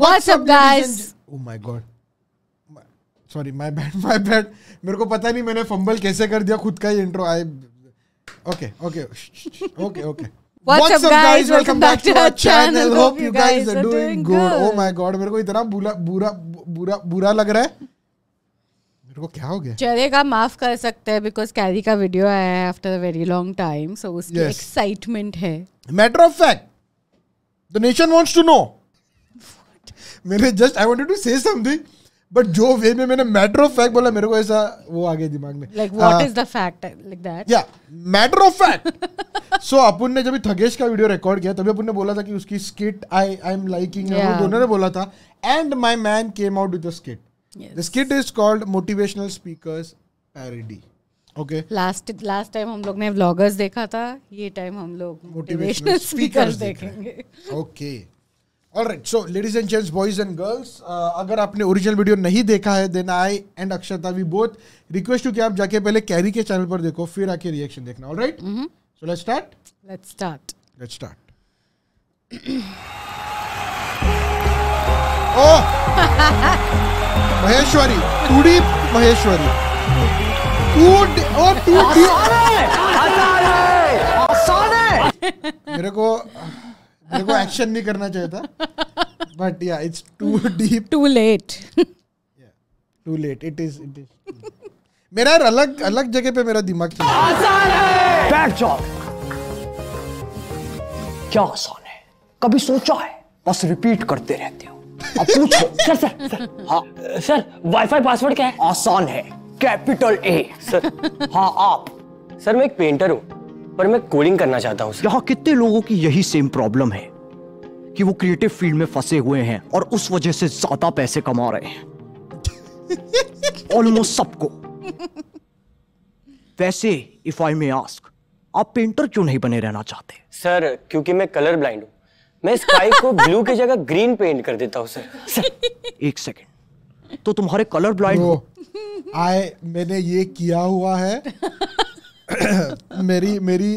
What's up, guys? Oh my God. Sorry, my bad, my bad. मेरे को पता नहीं मैंने फंबल कैसे कर दिया खुद का ही intro I okay okay okay okay What's up guys welcome back to our channel hope you guys are doing good oh my god मेरे को इतना बुरा बुरा बुरा बुरा लग रहा है मेरे को क्या हो गया माफ कर सकते हैं बिकॉज कैरी का वीडियो आया है after a very long time so उसकी एक्साइटमेंट है matter of fact the nation wants to know मैंने just I wanted to say something but जो वे में मैंने मैटर ऑफ फैक्ट बोला मेरे को ऐसा वो आ गया दिमाग में like what is the fact like that या मैटर ऑफ फैक्ट सो अपन ने जब थगेश का वीडियो रिकॉर्ड किया तभी अपन ने बोला था कि उसकी skit I I am liking दोनों ने बोला था and my man came out with the skit the skit is called motivational speakers parody okay last last time हम लोग ने व्लॉगर्स देखा था ये टाइम हम लोग मोटिवेशनल स्पीकर्स देखेंगे okay okay. Alright so ladies and gents boys and girls अगर आपने ओरिजिनल वीडियो नहीं देखा है then I and Akshata we both request you कि आप जाके पहले कैरी के चैनल पर देखो फिर आके रिएक्शन देखना all right so let start let start let start oh Maheshwari two D Maheshwari two O two आसान मेरे को मेरे को एक्शन नहीं करना चाहिए था बट या it's too deep too late too late it is it is मेरा अलग अलग जगह पे मेरा दिमाग चल आसान है बैक क्या आसान है कभी सोचा है बस रिपीट करते रहते हो अब पूछो सर सर सर हाँ सर वाईफाई पासवर्ड क्या है आसान है कैपिटल ए सर हाँ आप सर मैं एक पेंटर हूँ पर मैं कोडिंग करना चाहता हूँ यहाँ कितने लोगों की यही सेम प्रॉब्लम है कि वो क्रिएटिव फील्ड में फंसे हुए हैं और उस वजह से ज्यादा पैसे कमा रहे हैं ऑलमोस्ट सबको वैसे इफ आई मे आस्क आप पेंटर क्यों नहीं बने रहना चाहते सर क्योंकि मैं कलर ब्लाइंड हूं मैं स्काई को ब्लू की जगह ग्रीन पेंट कर देता हूं सर।, सर एक सेकेंड तो तुम्हारे कलर ब्लाइंड हो आए मैंने ये किया हुआ है मेरी मेरी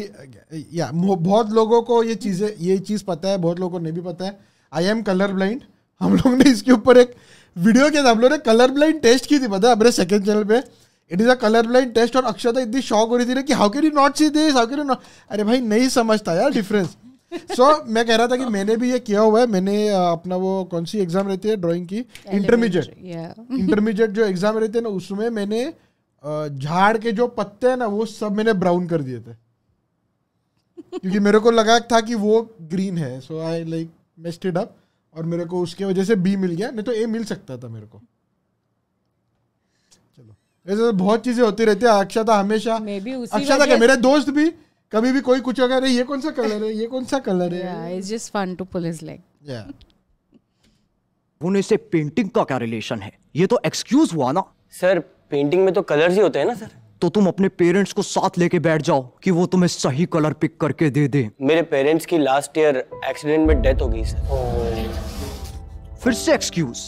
या बहुत लोगों को ये चीज़ें ये चीज़ पता है बहुत लोगों को नहीं भी पता है आई एम कलर ब्लाइंड हम लोग ने इसके ऊपर एक वीडियो किया था हम लोग ने कलर ब्लाइंड टेस्ट की थी पता है अपने सेकंड चैनल पे it is a colour blind test और अक्षता इतनी शौक हो रही थी ना कि how can you not see this how can you not अरे भाई नहीं समझता यार डिफरेंस सो so, मैं कह रहा था कि मैंने भी ये किया हुआ है मैंने अपना वो कौन सी एग्जाम रहती है ड्राइंग की इंटरमीडिएट इंटरमीडिएट जो एग्जाम रहती है ना उसमें मैंने झाड़ के जो पत्ते हैं ना वो सब मैंने ब्राउन कर दिए थे क्योंकि मेरे को लगा था कि वो ग्रीन है सो आई लाइक मेस्टेड अप और मेरे को उसके वजह से बी मिल गया नहीं तो ए मिल सकता था मेरे को चलो ऐसे बहुत चीजें होती रहती है अक्षता हमेशा अक्षता क्या मेरे दोस्त भी कभी भी कोई कुछ अगर ये कौन सा कलर है ये कौन सा कलर है it's just fun to pull his leg या उन्हें से पेंटिंग का क्या रिलेशन है ये तो एक्सक्यूज हुआ ना सर पेंटिंग में तो कलर ही होते हैं ना सर तो तुम अपने पेरेंट्स को साथ लेके बैठ जाओ कि वो तुम्हें सही कलर पिक करके दे दे मेरे पेरेंट्स की लास्ट ईयर एक्सीडेंट में डेथ हो गई सर फिर से एक्सक्यूज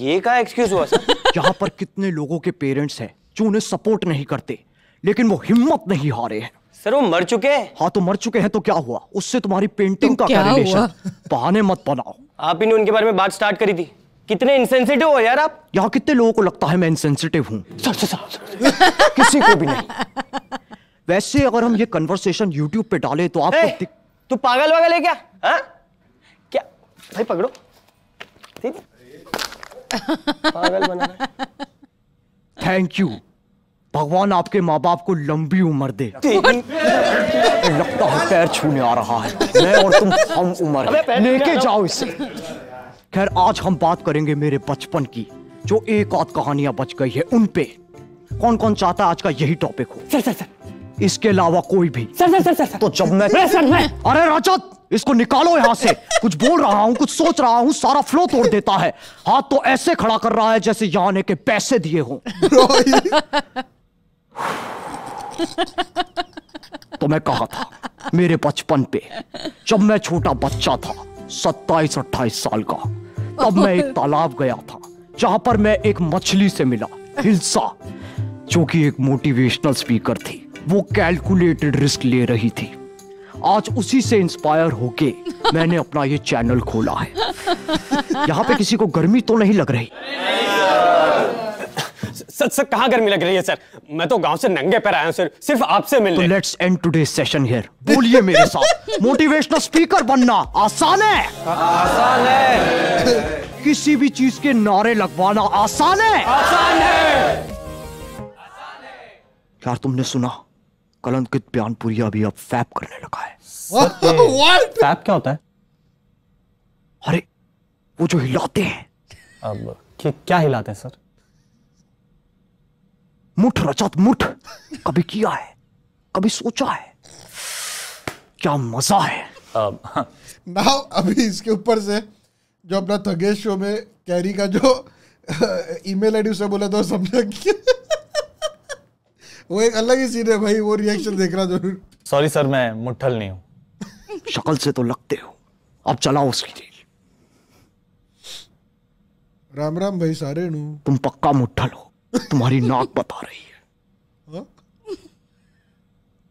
ये का एक्सक्यूज हुआ सर यहाँ पर कितने लोगों के पेरेंट्स हैं जो उन्हें सपोर्ट नहीं करते लेकिन वो हिम्मत नहीं हारे हैं सर वो मर चुके हैं हाँ तो मर चुके हैं तो क्या हुआ उससे तुम्हारी पेंटिंग तो का क्या बहाने मत बनाओ आप ही ने उनके बारे में बात स्टार्ट करी थी कितने इनसेंसिटिव हो यार आप यहाँ कितने लोगों को लगता है मैं इनसेंसिटिव हूँ किसी को भी नहीं वैसे अगर हम ये कन्वर्सेशन यूट्यूब पे डाले तो आप hey, तू पागल वागल है क्या हा? क्या भाई पकड़ो ठीक पागल बना थैंक यू भगवान आपके माँ बाप को लंबी उम्र दे लगता है पैर छूने आ रहा है मैं और तुम हम उम्र लेके जाओ इसे खैर आज हम बात करेंगे मेरे बचपन की जो एक आध कहानियां बच गई है उन पे कौन कौन चाहता है आज का यही टॉपिक हो सर सर सर इसके अलावा कोई भी सर सर सर सर तो जब मैं सर मैं अरे रजत इसको निकालो यहाँ से कुछ बोल रहा हूँ कुछ सोच रहा हूँ सारा फ्लो तोड़ देता है हाथ तो ऐसे खड़ा कर रहा है जैसे यहाँ के पैसे दिए हो तो मैं कहा था मेरे बचपन पे जब मैं छोटा बच्चा था सत्ताईस अट्ठाईस साल का तब मैं एक तालाब गया था जहां पर मैं एक मछली से मिला हिलसा जो कि एक मोटिवेशनल स्पीकर थी वो कैलकुलेटेड रिस्क ले रही थी आज उसी से इंस्पायर होके मैंने अपना ये चैनल खोला है यहाँ पे किसी को गर्मी तो नहीं लग रही सच सच कहाँ गर्मी लग रही है सर मैं तो गांव से नंगे पर आया हूँ सर सिर्फ आपसे मिलने तो let's end today session here बोलिए मेरे साथ मोटिवेशनल स्पीकर बनना आसान है आसान है किसी भी चीज के नारे लगवाना आसान है आसान है यार तुमने सुना कलंकित बयानपुरी अभी अब फैप करने लगा है हम्म। फैप क्या होता है अरे वो जो हिलाते हैं अब क्या हिलाते हैं सर मुठ रचत मुठ कभी किया है कभी सोचा है क्या मजा है ना हाँ। अभी इसके ऊपर से जो अपना थगेश शो में कैरी का जो ईमेल आईडी उसे बोला था समझा वो एक अलग ही सीन है भाई वो रिएक्शन देख रहा जरूर सॉरी सर मैं मुठल नहीं हूं शक्ल से तो लगते हो अब चलाओ उसकी रील राम राम भाई सारे नु तुम पक्का मुठल हो तुम्हारी नाक बता रही है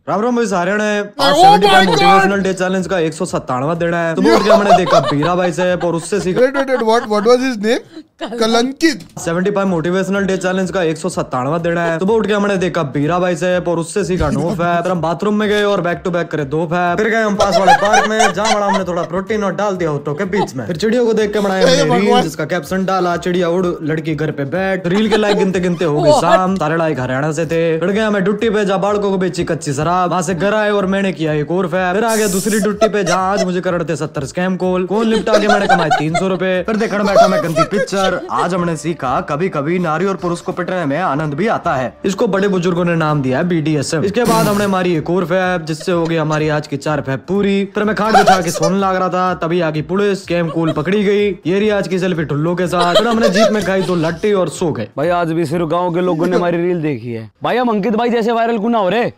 राम राम भाई सारे है मोटिवेशनल डे चैलेंज का एक सौ सत्तानवा देना है क्या तो मैंने देखा बीरा भाई से और उससे सीखा what what was his name कलंकित फाइव मोटिवेशनल डे चैलेंज का एक सौ सत्तानवा दिन है सुबह उठ के हमने देखा बीरा भाई से और उससे सीखा नो फैप फिर हम बाथरूम में गए और बैक टू बैक करे दो फैप फिर गए हम पास वाले पार्क में जहाँ बड़ा हमने थोड़ा प्रोटीन और डाल दिया होटो के बीच में फिर चिड़ियों को देख के बनाया जिसका कैप्शन डाला चिड़िया उड़ लड़की घर पे बैठ रील के लाइक गिनते गिनते हो गई शाम सारे लाइक हरियाणा से थे फिर गए हमें डुट्टी पे जहाँ बालकों को बेची कच्ची शराब वहाँ से घर आए और मैंने किया एक और फैप फिर आ गया दूसरी डुट्टी पे जहाँ आज मुझे कर रहे थे सत्तर स्कैम कॉल कौन लिपटा के मैंने कमाए तीन सौ रुपए फिर देखने बैठा मैं गंदी पिक्चर पर आज हमने सीखा कभी कभी नारी और पुरुष को पिटने में आनंद भी आता है इसको बड़े बुजुर्गों ने नाम दिया है बीडीएसएम इसके बाद हमने हमारी एक और फैब जिससे हो गई हमारी आज की चार फैब पूरी फिर मैं खाट बिछा के सोने लग रहा था तभी आगे पुलिस कैम कूल पकड़ी गई ये रही आज की सेल्फी ठुल्लो के साथ फिर हमने जीप में खाई तो लट्टी और सो गए भाई आज भी सिर्फ गाँव के लोगों ने हमारी रील देखी है भाई हम अंकित भाई जैसे वायरल गुना हो रहे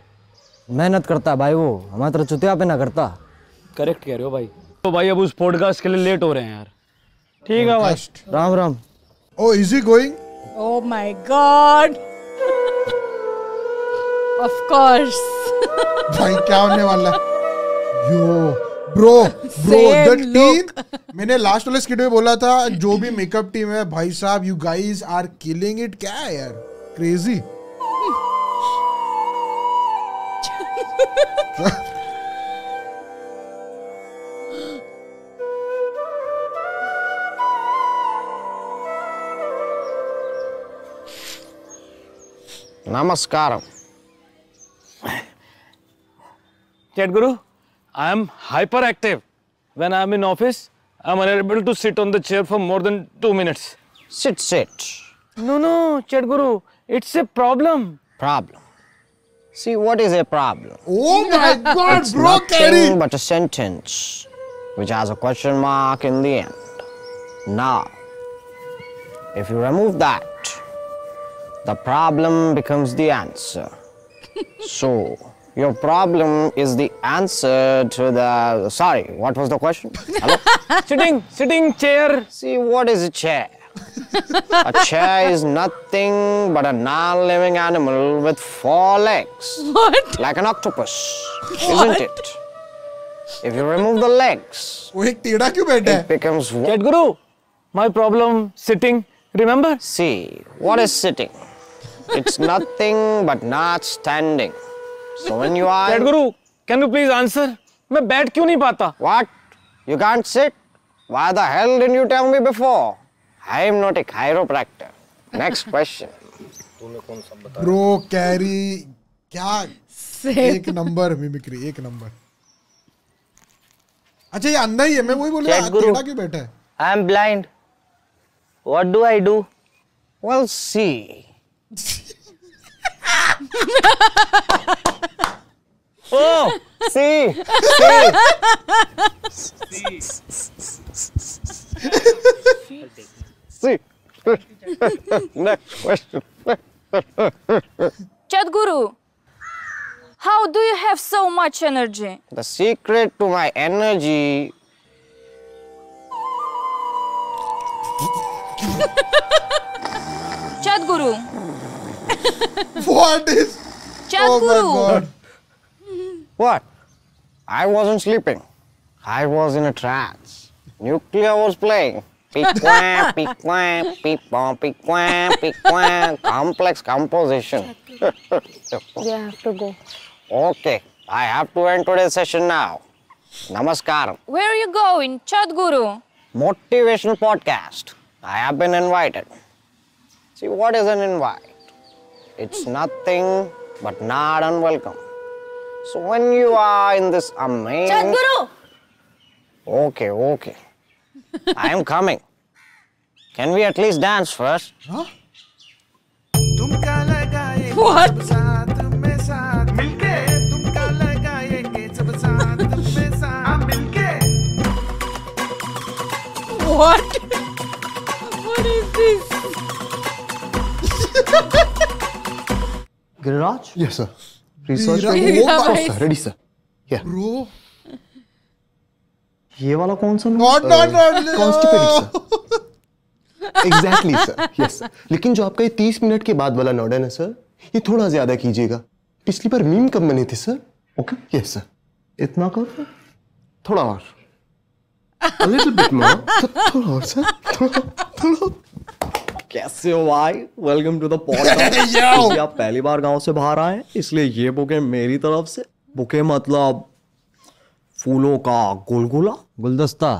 मेहनत करता भाई वो हमारे तरह चुतिया पे ना करता करेक्ट कह रहे हो भाई तो भाई अब उस पॉडकास्ट के लिए लेट हो रहे हैं यार ठीक है भाई Ram Ram oh is he going oh my god of course भाई क्या होने वाला है yo bro bro the team मैंने लास्ट वाले स्किट में बोला था जो भी मेकअप टीम है भाई साहब you guys are killing it क्या है यार crazy Namaskaram. Cat Guru, I am hyperactive. When I am in office, I am unable to sit on the chair for more than two minutes. Sit, sit. No, no, Cat Guru, it's a problem. Problem. See, what is a problem? Oh my God, it's bro, sentence but a sentence which has a question mark in the end. Now, if you remove that, the problem becomes the answer. so, your problem is the answer to the... Sorry, what was the question? sitting, sitting chair. See, what is a chair? a chair is nothing but a non-living animal with four legs. What? Like an octopus, what? isn't it? If you remove the legs, it becomes... Jet Guru, my problem sitting, remember? See, what is sitting? It's nothing but not standing. So when you are... Dead Guru, can you please answer? मैं बैठ क्यों नहीं पाता? What? You can't sit? Why the hell didn't you tell me before? I am not a chiropractor. Next question. तूने कौन सा बताया? Bro, carry क्या? एक नंबर मिमिक्री, एक नंबर. अच्छा ये अंधा ही है मैं वही बोल रहा हूँ टेढ़ा क्यों बैठा है? I am blind. What do I do? Well, see. oh, sí, sí. Sí. Next question. Guru, how do you have so much energy? The secret to my energy Guru. what is. Chakuru. Oh my god. What? I wasn't sleeping. I was in a trance. Nuclear was playing. Peep-quam, peep-quam, peep-pom, peep-quam, quam Complex composition. we have to go. Okay. I have to end today's session now. Namaskaram. Where are you going, Chadguru? Motivational podcast. I have been invited. See, what is an invite? It's nothing but not unwelcome. So when you are in this amazing... Sadhguru! Okay, okay. I am coming. Can we at least dance first? Huh? What? what? Giriraj? Yes, sir. Research ready sir bro ये वाला कौन सा not not not constipated sir exactly sir yes लेकिन जो आपका ये तीस minute के बाद वाला नॉर्डन है सर ये थोड़ा ज्यादा कीजिएगा पिछली बार मीम कब बने थे सर ओके यस सर इतना कर थोड़ा और a little bit more थोड़ा और सर थोड़ा थोड़ा कैसे हो भाई वेलकम टू द पॉडकास्ट आप पहली बार गांव से बाहर आए इसलिए ये बुके मेरी तरफ से बुके मतलब फूलों का गुलगुला गुलदस्ता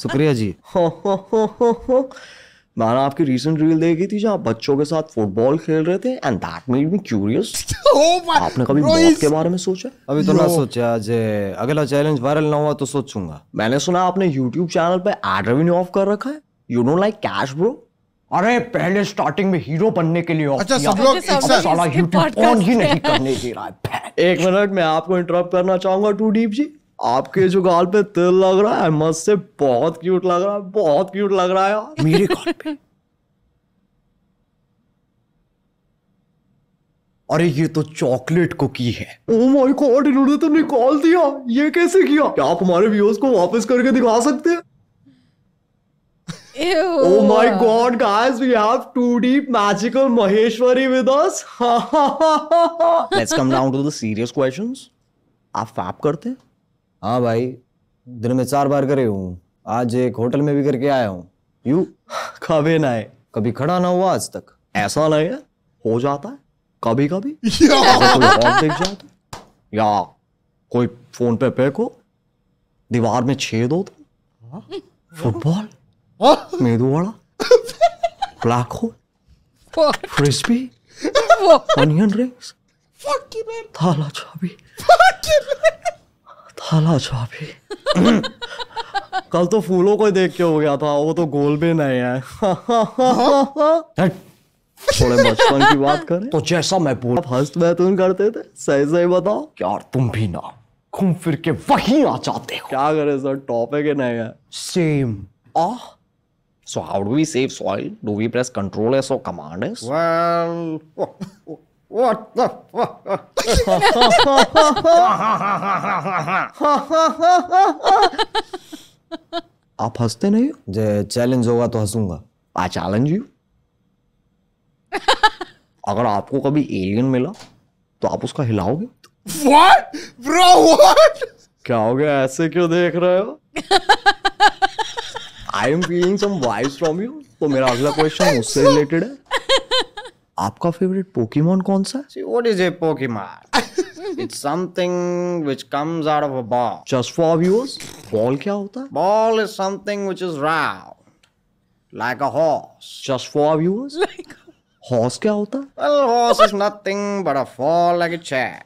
शुक्रिया जी मैंने आपकी रीसेंट रील देखी थी जहाँ बच्चों के साथ फुटबॉल खेल रहे थे and that made me curious आपने कभी मौत के बारे में सोचा अभी तो ना सोचा जे अगला चैलेंज वायरल ना हुआ तो सोचूंगा मैंने सुना आपने यूट्यूब चैनल पे एड रेवेन्यू ऑफ कर रखा है you don't like cash bro अरे पहले स्टार्टिंग में हीरो बनने के लिए अच्छा सब लोग एक साला यूट्यूब ऑन ही नहीं करने दे रहा है एक मिनट मैं आपको इंटरप्ट करना चाहूंगा टू डीप जी आपके जो गाल पे तिल लग रहा है मस्त से बहुत क्यूट लग रहा है बहुत क्यूट लग रहा है यार मेरे गाल पे अरे ये तो चॉकलेट कुकी है ओ माय गॉड इन्होंने तो निकाल दिया ये कैसे किया क्या आप हमारे व्यूअर्स को वापस करके दिखा सकते हैं Ew. Oh my god, guys, we have 2D magical Maheshwari with us. Let's come down to the serious questions. आप फैप करते हाँ भाई दिन में चार बार करे हूँ आज एक होटल में भी करके आया हूँ यू कभी ना है कभी खड़ा ना हुआ आज तक ऐसा ना है हो जाता है कभी कभी देख जाते या कोई फोन पे पैक हो दीवार में छेद हो हाँ। Football medu vada black hole frisbee onion rings Thala चाबी थाला चाबी कल तो फूलों को देख के हो गया था वो तो गोल भी नहीं है हाँ? थोड़े बचपन की बात करें तो जैसा मैं बोला हंस बैतून करते थे सही सही बताओ यार तुम भी ना घूम फिर के वही आ जाते हो क्या करे सर टॉपिक ही नहीं है same ah So how do we save soil? Do we press Control S or Command S? Well, what the? आप हंसते नहीं हो चैलेंज होगा तो हंसूंगा आई चैलेंज यू अगर आपको कभी एलियन मिला तो आप उसका हिलाओगे What? Bro, what? क्या हो गया ऐसे क्यों देख रहे हो I am feeling some vibes from you तो मेरा अगला क्वेश्चन उससे रिलेटेड है आपका फेवरेट पोकेमोन कौन सा है what is a Pokemon it's something which comes out of a ball just for viewers ball क्या होता है ball is something which is round like a horse just for viewers like horse क्या होता है well horse is nothing but a fall like a chair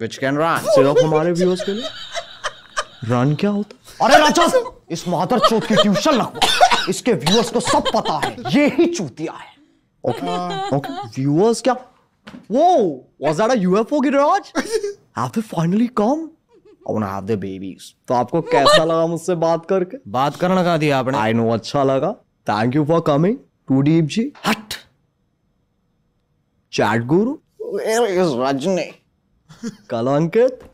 which can run सिर्फ हमारे viewers के लिए रन क्या होता अरे राजा इस मादर चोट की ट्यूशन लगवा इसके व्यूअर्स को सब पता है ये ही चूतिया है ओके ओके व्यूअर्स क्या वो वाज दैट अ यूएफओ गिर आज have they finally come I want have the babies तो आपको कैसा लगा मुझसे बात करके बात करना का दिया आपने आई नो अच्छा लगा thank you for coming to डीप जी हट chat Guru where is Rajni कल Ankit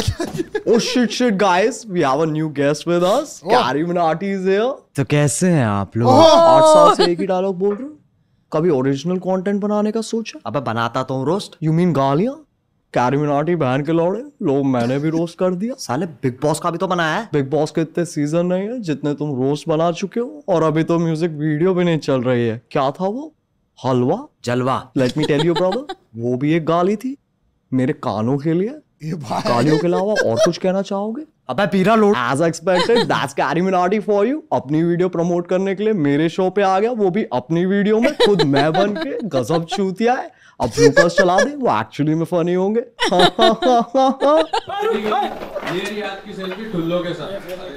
oh shit shit guys we have a new guest with us Carry Minati is here तो कैसे हैं आप लोग oh. आठ साल से एक ही डायलॉग बोल रहे हो कभी ओरिजिनल कंटेंट बनाने का सोचा अबे बनाता तो हूं रोस्ट यू मीन गालियां कैरी मिनाटी बहन के लौड़े लो मैंने भी रोस्ट कर दिया साले बिग बॉस का भी तो बनाया है बिग बॉस के इतने सीजन नहीं है जितने तुम रोस्ट बना चुके हो और अभी तो म्यूजिक वीडियो भी नहीं चल रही है क्या था वो हलवा जलवा let me tell you brother वो भी एक गाली थी मेरे कानों के लिए गालियों के अलावा और कुछ कहना चाहोगे अबे पीरा load as expected that's Carry Minati for you अपनी वीडियो प्रमोट करने के लिए मेरे शो पे आ गया वो भी अपनी वीडियो में खुद मैं बन के गजब छूतिया है अब ब्लूपर्स चला दे वो एक्चुअली में फनी होंगे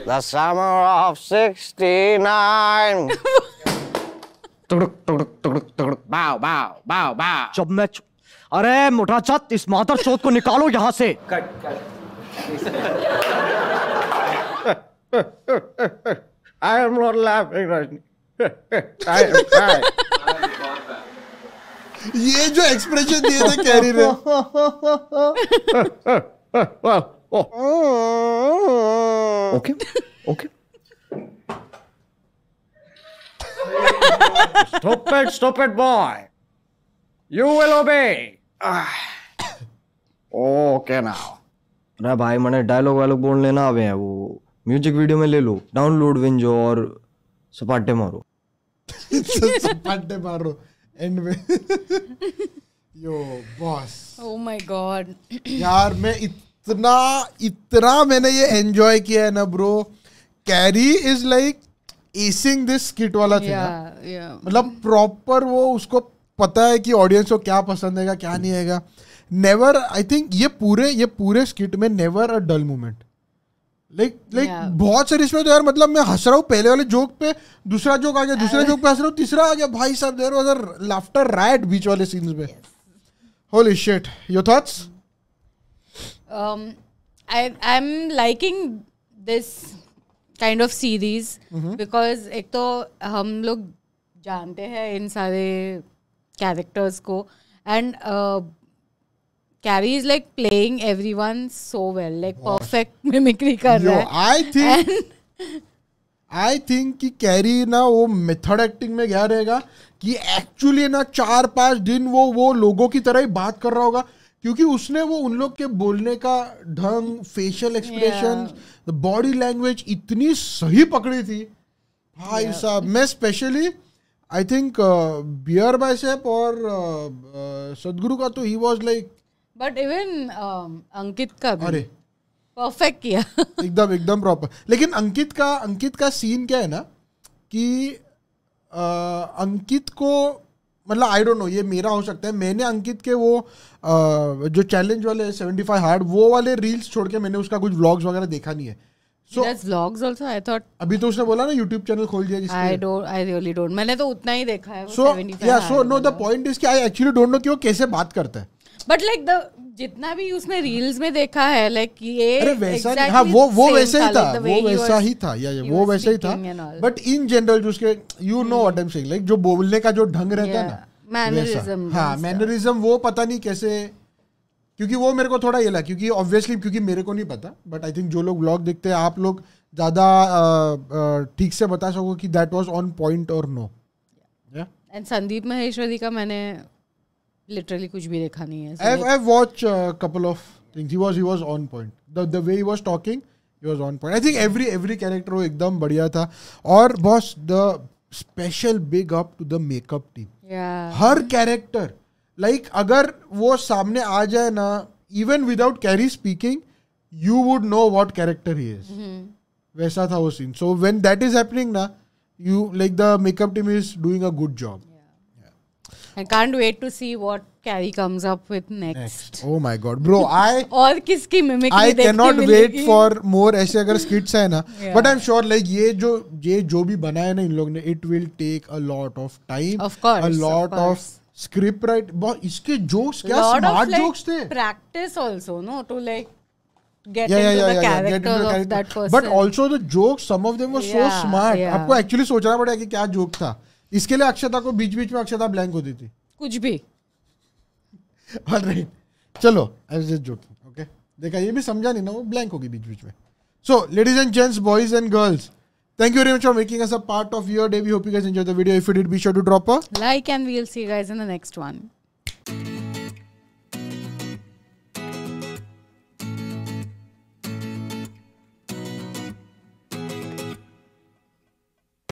The summer of 69 टुक टुक टुक टुक टुक बाव बाव बाव बाव जब मैं अरे मोटा चत इस मातर चौथ को निकालो यहाँ से cut cut I am not laughing Rajni I am trying ये जो एक्सप्रेशन दिए थे कैरी ने okay okay Stop it, stop it, boy. You will obey. Okay ना अरे भाई मैंने डायलॉग वायलॉग बोल लेना आवे हैं वो म्यूजिक वीडियो में ले लो डाउनलोड विंजो और सपाटे मारो सपाटे मारो एंड में yo boss oh my god यार मैं इतना इतना मैंने ये एंजॉय किया है ना bro Carry is like acing this kit वाला थिंग हाँ। मतलब प्रॉपर वो उसको पता है कि ऑडियंस को क्या पसंद आएगा क्या नहीं आएगा नेवर आई थिंक ये पूरे ये पूरे स्किट में never a dull moment like like बहुत सारी इसमें तो यार मतलब मैं हंस रहा हूँ पहले वाले जोक पे दूसरा जोक आ गया दूसरे जोक पे हंस रहा हूँ तीसरा आ गया भाई साहब देर वाज लाफ्टर राइट बीच वाले सीन्स में holy shit your thoughts I I am liking this kind of series because एक तो हम लोग जानते हैं इन सारे कैरेक्टर्स को and Carry is like playing every one so well like perfect mimicry कर रहा है आई थिंक आई थिंक कि कैरी ना वो मेथड एक्टिंग में गया रहेगा कि एक्चुअली ना चार पांच दिन वो वो लोगों की तरह ही बात कर रहा होगा क्योंकि उसने वो उन लोग के बोलने का ढंग फेशियल एक्सप्रेशन बॉडी लैंग्वेज इतनी सही पकड़ी थी भाई yeah. साहब मैं specially I think beer biceps और सदगुरु का तो ही was like but even Ankit का भी अरे परफेक्ट किया एकदम एकदम प्रॉपर लेकिन अंकित का अंकित का सीन क्या है ना कि uh, अंकित को मतलब आई डोंट नो ये मेरा हो सकता है मैंने अंकित के वो uh, जो चैलेंज वाले सेवेंटी फाइव हार्ड वो वाले रील्स छोड़ के मैंने उसका कुछ व्लॉग्स वगैरह देखा नहीं है So, does vlogs also I thought अभी तो उसने बोला ना YouTube चैनल खोल दिया जिसके I don't I really don't मैंने तो उतना ही देखा है so, yeah so no the point is कि I actually don't know कि वो कैसे बात करता है जितना भी उसने रील्स में देखा है लाइक ये अरे वैसा हाँ, exactly हाँ वो वो वैसे ही था वो वैसा ही था या वो ही था बट इन जनरल जो उसके you know what I am saying like जो बोलने का जो ढंग रहता है ना मैनरिज्म हाँ मैनरिज्म वो पता नहीं कैसे क्योंकि वो मेरे को थोड़ा ये लगा क्योंकि ऑब्वियसली क्योंकि मेरे को नहीं पता बट आई थिंक जो लोग ब्लॉग देखते हैं आप लोग ज़्यादा ठीक से बता सको कि दैट वाज ऑन पॉइंट और नो एंड संदीप महेश्वरी का मैंने लिटरली कुछ भी देखा नहीं है I I watch couple of things he was he was on point the the way he was talking he was on point I think every every character वो एकदम बढ़िया था और boss the special big up to the makeup team हर character like like, अगर वो सामने आ जाए ना even without Carry speaking you would know what character he is वैसा था वो scene so when that is happening ना you like the makeup team is doing a good job I can't wait to see what Carrie comes up with next. next. Oh my god, bro! I और किसकी mimicry I cannot wait for more ऐसे अगर skits हैं ना. Yeah. But I'm sure like ये जो ये जो भी बनाया ना इन लोगों ने, it will take a lot of time. Of course. A lot of, course. of script right इसके जोक्स क्या स्मार्ट जोक्स थे practice also know to like get yeah, into yeah, the yeah, character yeah. Get into the character. of that person. But also आपको actually सोचना पड़ेगा कि क्या joke था इसके लिए अक्षता को बीच बीच में अक्षता ब्लैंक होती थी कुछ भी ऑलराइट चलो I was just joking okay देखा ये भी समझा नहीं ना वो ब्लैंक होगी बीच बीच में so ladies and gents boys and girls Thank you very much for making us a part of your day. We hope you guys enjoyed the video. If you did, be sure to drop a like, and we'll see you guys in the next one.